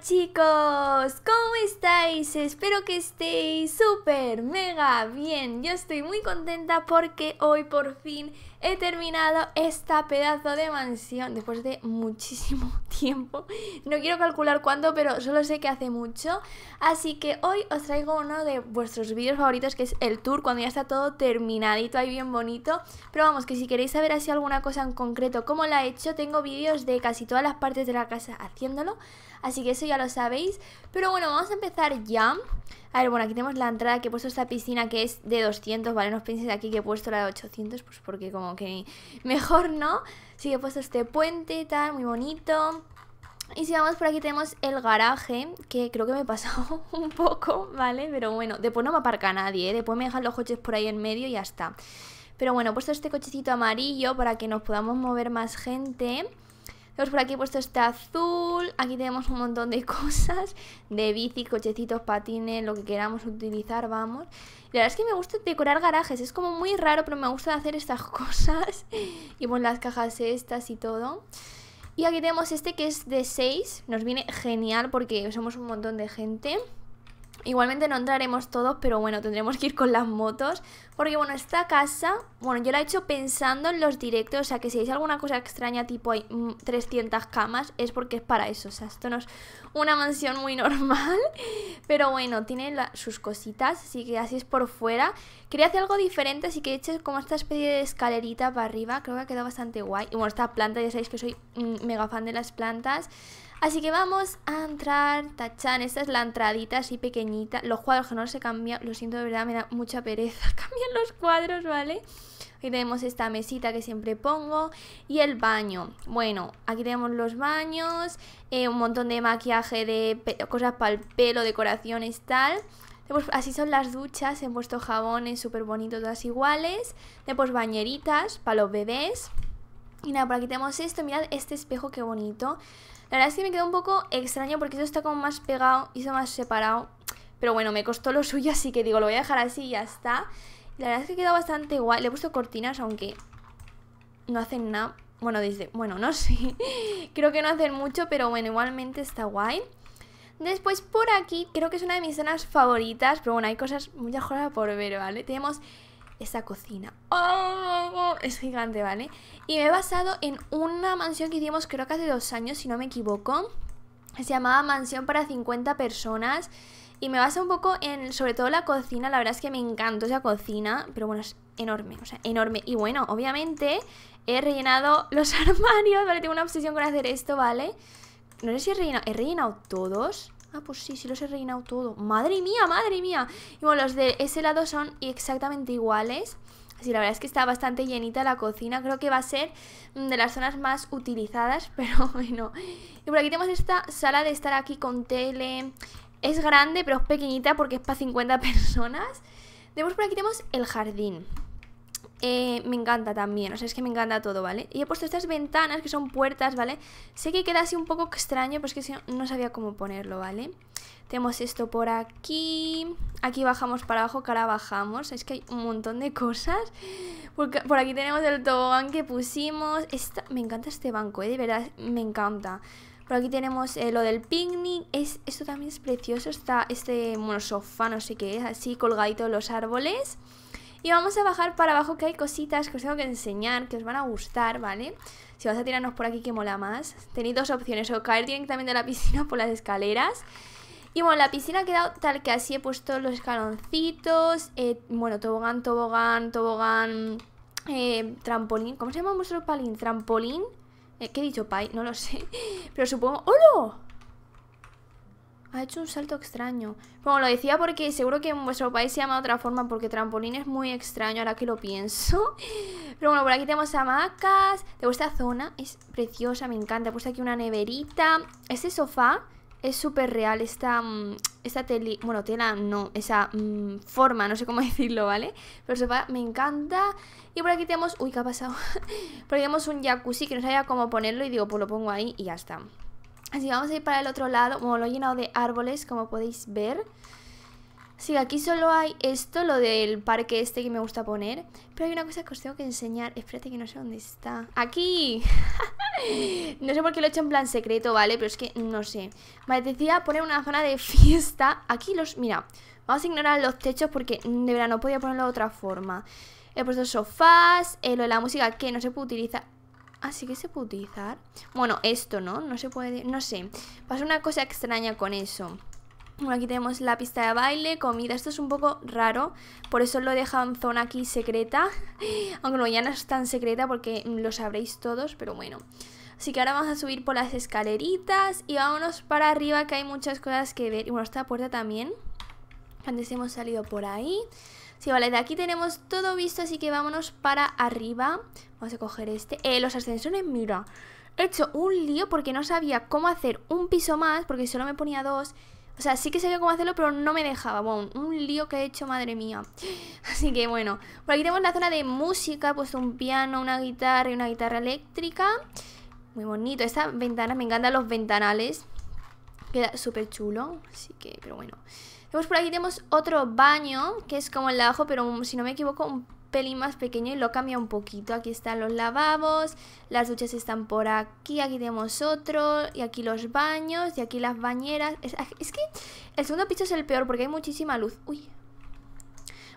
chicos, ¿cómo estáis? Espero que estéis súper, mega bien. Yo estoy muy contenta porque hoy por fin he terminado esta pedazo de mansión después de muchísimo tiempo. No quiero calcular cuánto, pero solo sé que hace mucho. Así que hoy os traigo uno de vuestros vídeos favoritos, que es el tour, cuando ya está todo terminadito, ahí bien bonito. Pero vamos, que si queréis saber así alguna cosa en concreto, cómo la he hecho, tengo vídeos de casi todas las partes de la casa haciéndolo. Así que eso ya lo sabéis. Pero bueno, vamos a empezar ya. A ver, bueno, aquí tenemos la entrada que he puesto esta piscina que es de 200, ¿vale? No os penséis aquí que he puesto la de 800, pues porque como que mejor no. Sí he puesto este puente y tal, muy bonito. Y si vamos por aquí tenemos el garaje, que creo que me he pasado un poco, ¿vale? Pero bueno, después no me aparca nadie, ¿eh? Después me dejan los coches por ahí en medio y ya está. Pero bueno, he puesto este cochecito amarillo para que nos podamos mover más gente. Tenemos por aquí puesto este azul. Aquí tenemos un montón de cosas. De bici, cochecitos, patines, lo que queramos utilizar, vamos. La verdad es que me gusta decorar garajes. Es como muy raro, pero me gusta hacer estas cosas. Y pues las cajas estas y todo. Y aquí tenemos este que es de 6. Nos viene genial porque somos un montón de gente. Igualmente no entraremos todos, pero bueno, tendremos que ir con las motos. Porque bueno, esta casa, bueno, yo la he hecho pensando en los directos, o sea que si hay alguna cosa extraña tipo hay 300 mm, camas, es porque es para eso. O sea, esto nos una mansión muy normal, pero bueno, tiene sus cositas, así que así es por fuera. Quería hacer algo diferente, así que he hecho como esta especie de escalerita para arriba, creo que ha quedado bastante guay. Y bueno, esta planta, ya sabéis que soy mm, mega fan de las plantas. Así que vamos a entrar, tachan, esta es la entradita así pequeñita, los cuadros que no se cambian, lo siento de verdad, me da mucha pereza, cambian los cuadros, ¿vale? Aquí tenemos esta mesita que siempre pongo y el baño. Bueno, aquí tenemos los baños, eh, un montón de maquillaje, de cosas para el pelo, decoraciones, tal. así son las duchas, he puesto jabones súper bonitos, todas iguales. Tenemos bañeritas para los bebés. Y nada, por aquí tenemos esto, mirad este espejo, qué bonito. La verdad es que me quedó un poco extraño porque esto está como más pegado y está más separado. Pero bueno, me costó lo suyo, así que digo, lo voy a dejar así y ya está. La verdad es que queda bastante guay. Le he puesto cortinas, aunque no hacen nada. Bueno, desde... Bueno, no sé. creo que no hacen mucho, pero bueno, igualmente está guay. Después por aquí, creo que es una de mis zonas favoritas, pero bueno, hay cosas, muchas cosas por ver, ¿vale? Tenemos esta cocina. ¡Oh! Es gigante, ¿vale? Y me he basado en una mansión que hicimos creo que hace dos años, si no me equivoco. Se llamaba Mansión para 50 personas. Y me basa un poco en, sobre todo la cocina, la verdad es que me encanta esa cocina, pero bueno, es enorme, o sea, enorme. Y bueno, obviamente he rellenado los armarios, ¿vale? Tengo una obsesión con hacer esto, ¿vale? No sé si he rellenado, ¿he rellenado todos? Ah, pues sí, sí los he rellenado todos. ¡Madre mía, madre mía! Y bueno, los de ese lado son exactamente iguales. Así la verdad es que está bastante llenita la cocina. Creo que va a ser mm, de las zonas más utilizadas, pero bueno. Y por aquí tenemos esta sala de estar aquí con tele, es grande, pero es pequeñita porque es para 50 personas. Después por aquí tenemos el jardín. Eh, me encanta también, o sea, es que me encanta todo, ¿vale? Y he puesto estas ventanas que son puertas, ¿vale? Sé que queda así un poco extraño, pero es que no, sabía cómo ponerlo, ¿vale? Tenemos esto por aquí, aquí bajamos para abajo, cara bajamos, es que hay un montón de cosas. Por, por aquí tenemos el tobogán que pusimos, me encanta este banco, ¿eh? de verdad, me encanta. Por aquí tenemos eh, lo del picnic. esto también es precioso. Está este bueno, sofá, no sé qué es, así colgadito los árboles. Y vamos a bajar para abajo que hay cositas que os tengo que enseñar, que os van a gustar, ¿vale? Si vas a tirarnos por aquí que mola más. Tenéis dos opciones, o caer directamente de la piscina por las escaleras. Y bueno, la piscina ha quedado tal que así he puesto los escaloncitos, eh, bueno, tobogán, tobogán, tobogán, eh, trampolín. ¿Cómo se llama vuestro palín? Trampolín. Eh, ¿Qué he dicho, Pai? No lo sé. Pero supongo... ¡Hola! Ha hecho un salto extraño. Bueno, lo decía porque seguro que en vuestro país se llama de otra forma porque trampolín es muy extraño ahora que lo pienso. Pero bueno, por aquí tenemos hamacas. gusta esta zona, es preciosa, me encanta. He puesto aquí una neverita. Este sofá es súper real esta, mm, esta tele bueno, tela no, esa mm, forma, no sé cómo decirlo, ¿vale? Pero sepa, me encanta. Y por aquí tenemos, uy, ¿qué ha pasado? por aquí tenemos un jacuzzi que no sabía cómo ponerlo y digo, pues lo pongo ahí y ya está. Así que vamos a ir para el otro lado, como lo he llenado de árboles, como podéis ver. Sí, aquí solo hay esto, lo del parque este que me gusta poner. Pero hay una cosa que os tengo que enseñar. Espérate que no sé dónde está. ¡Aquí! No sé por qué lo he hecho en plan secreto, ¿vale? Pero es que no sé. Vale, decía poner una zona de fiesta. Aquí los... Mira, vamos a ignorar los techos porque de verdad no podía ponerlo de otra forma. He puesto sofás, eh, lo de la música que no se puede utilizar. Así ah, que se puede utilizar. Bueno, esto, ¿no? No se puede... No sé. Pasa una cosa extraña con eso. Bueno, aquí tenemos la pista de baile, comida. Esto es un poco raro, por eso lo he dejado en zona aquí secreta. Aunque no, ya no es tan secreta porque lo sabréis todos, pero bueno. Así que ahora vamos a subir por las escaleritas y vámonos para arriba que hay muchas cosas que ver. Y bueno, esta puerta también. Antes hemos salido por ahí. Sí, vale, de aquí tenemos todo visto, así que vámonos para arriba. Vamos a coger este. Eh, los ascensores, mira. He hecho un lío porque no sabía cómo hacer un piso más, porque solo me ponía dos. O sea, sí que sabía cómo hacerlo, pero no me dejaba. Bueno, un lío que he hecho, madre mía. Así que bueno, por aquí tenemos la zona de música. puesto un piano, una guitarra y una guitarra eléctrica. Muy bonito. Esta ventana, me encantan los ventanales. Queda súper chulo. Así que, pero bueno. Tenemos por aquí tenemos otro baño, que es como el de abajo, pero si no me equivoco, un pelín más pequeño y lo cambia un poquito. Aquí están los lavabos, las duchas están por aquí, aquí tenemos otro, y aquí los baños, y aquí las bañeras. Es, ah, que el segundo piso es el peor porque hay muchísima luz. Uy.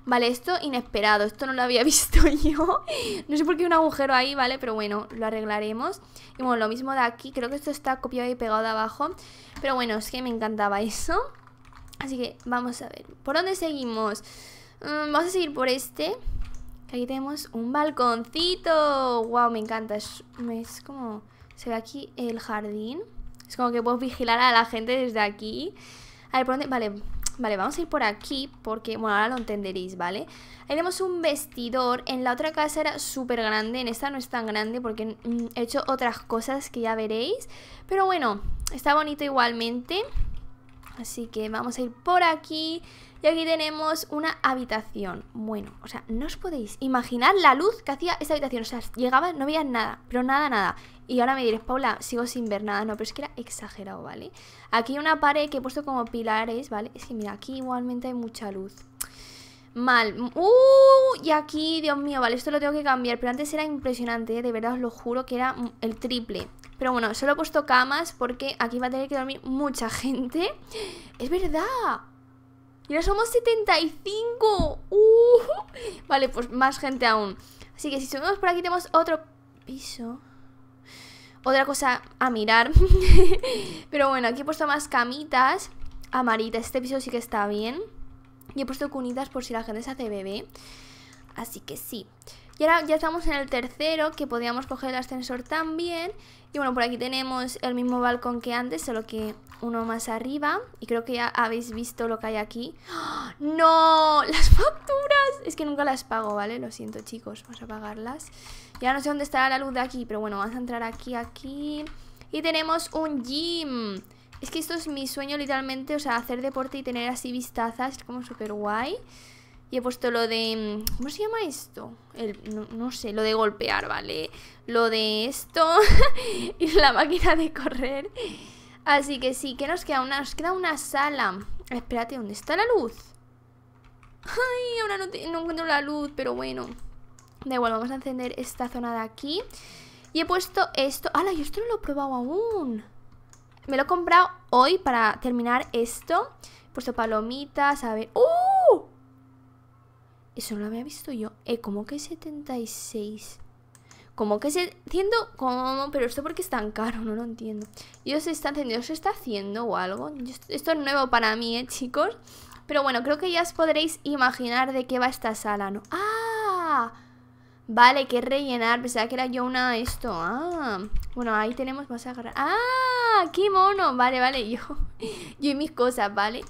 Vale, esto inesperado, esto no lo había visto yo. no sé por qué hay un agujero ahí, ¿vale? Pero bueno, lo arreglaremos. Y bueno, lo mismo de aquí, creo que esto está copiado y pegado de abajo. Pero bueno, es que me encantaba eso. Así que vamos a ver, ¿por dónde seguimos? Mm, vamos a seguir por este Aquí tenemos un balconcito. ¡Wow! Me encanta. Es, es como... Se ve aquí el jardín. Es como que puedo vigilar a la gente desde aquí. A ver, ¿por dónde? Vale, vale, vamos a ir por aquí porque, bueno, ahora lo entenderéis, ¿vale? Ahí tenemos un vestidor. En la otra casa era súper grande. En esta no es tan grande porque mm, he hecho otras cosas que ya veréis. Pero bueno, está bonito igualmente. Así que vamos a ir por aquí. Y aquí tenemos una habitación. Bueno, o sea, no os podéis imaginar la luz que hacía esta habitación. O sea, llegaba, no veía nada, pero nada, nada. Y ahora me diréis, Paula, sigo sin ver nada. No, pero es que era exagerado, ¿vale? Aquí hay una pared que he puesto como pilares, ¿vale? Es que mira, aquí igualmente hay mucha luz. Mal. Mm, ¡Uh! Y aquí, Dios mío, vale, esto lo tengo que cambiar. Pero antes era impresionante, ¿eh? de verdad os lo juro que era mm, el triple. Pero bueno, solo he puesto camas porque aquí va a tener que dormir mucha gente. ¡Es verdad! Y ahora somos 75. ¡Uh! Vale, pues más gente aún. Así que si subimos por aquí tenemos otro piso. Otra cosa a mirar. Pero bueno, aquí he puesto más camitas. Amarita, este piso sí que está bien. Y he puesto cunitas por si la gente se hace bebé. Así que sí. Y ahora ya estamos en el tercero, que podíamos coger el ascensor también. Y bueno, por aquí tenemos el mismo balcón que antes, solo que uno más arriba. Y creo que ya habéis visto lo que hay aquí. ¡Oh! ¡No! ¡Las facturas! Es que nunca las pago, ¿vale? Lo siento, chicos. Vamos a pagarlas. Ya no sé dónde estará la luz de aquí, pero bueno, vamos a entrar aquí, aquí. Y tenemos un gym. Es que esto es mi sueño literalmente, o sea, hacer deporte y tener así vistazas, es como súper guay. Y he puesto lo de... Mm, ¿Cómo se llama esto? no, sé, lo de golpear, ¿vale? Lo de esto y la máquina de correr. Así que sí, que nos queda? Una, nos queda una sala. Espérate, ¿dónde está la luz? Ay, ahora no, encuentro la luz, pero bueno. Da igual, vamos a encender esta zona de aquí. Y he puesto esto. ¡Hala! Yo esto no lo he probado aún. Me lo he comprado hoy para terminar esto. He puesto palomitas, a ver... ¡Uh! Eso no lo había visto yo. Eh, ¿cómo que 76? Como que se... cómo... Pero esto porque es tan caro, no lo entiendo. Yo se está se está haciendo o algo. esto es nuevo para mí, ¿eh, chicos? Pero bueno, creo que ya os podréis imaginar de qué va esta sala, ¿no? ¡Ah! Vale, que rellenar. Pensaba que era yo una esto. Ah, bueno, ahí tenemos. Vamos a agarrar. ¡Ah! ¡Qué mono! Vale, vale, yo. Yo y mis cosas, ¿vale?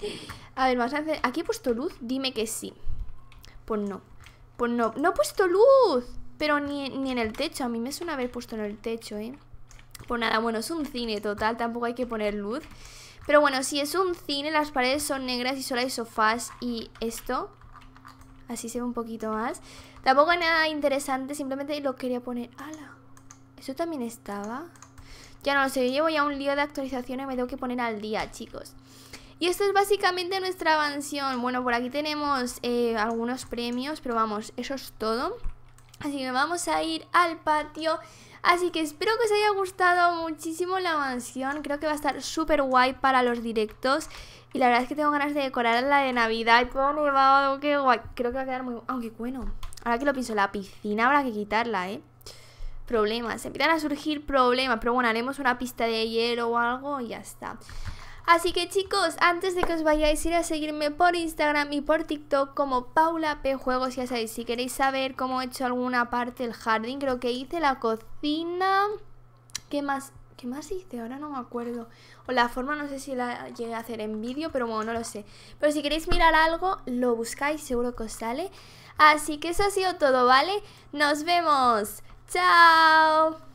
A ver, vamos a hacer. ¿Aquí he puesto luz? Dime que sí. Pues no. Pues no. No he puesto luz. Pero ni, ni en el techo. A mí me suena haber puesto en el techo, ¿eh? Pues nada, bueno, es un cine total. Tampoco hay que poner luz. Pero bueno, si es un cine, las paredes son negras y solo hay sofás y esto. Así se ve un poquito más. Tampoco nada interesante, simplemente lo quería poner. ¡Hala! ¿Eso también estaba? Ya no lo sé, yo llevo ya un lío de actualizaciones, me tengo que poner al día, chicos. Y esto es básicamente nuestra mansión. Bueno, por aquí tenemos eh, algunos premios, pero vamos, eso es todo. Así que vamos a ir al patio. Así que espero que os haya gustado muchísimo la mansión. Creo que va a estar súper guay para los directos. Y la verdad es que tengo ganas de decorar la de Navidad todo nevado. Qué guay. Creo que va a quedar muy... Aunque bueno. Ahora que lo pienso, la piscina habrá que quitarla, ¿eh? Problemas, empiezan a surgir problemas, pero bueno, haremos una pista de hielo o algo y ya está. Así que chicos, antes de que os vayáis, ir a seguirme por Instagram y por TikTok como Paula P Juegos, ya sabéis, si queréis saber cómo he hecho alguna parte del jardín, creo que hice la cocina. ¿Qué más? ¿Qué más hice? Ahora no me acuerdo. O la forma no sé si la llegué a hacer en vídeo, pero bueno, no lo sé. Pero si queréis mirar algo, lo buscáis, seguro que os sale. Así que eso ha sido todo, ¿vale? Nos vemos. Chao.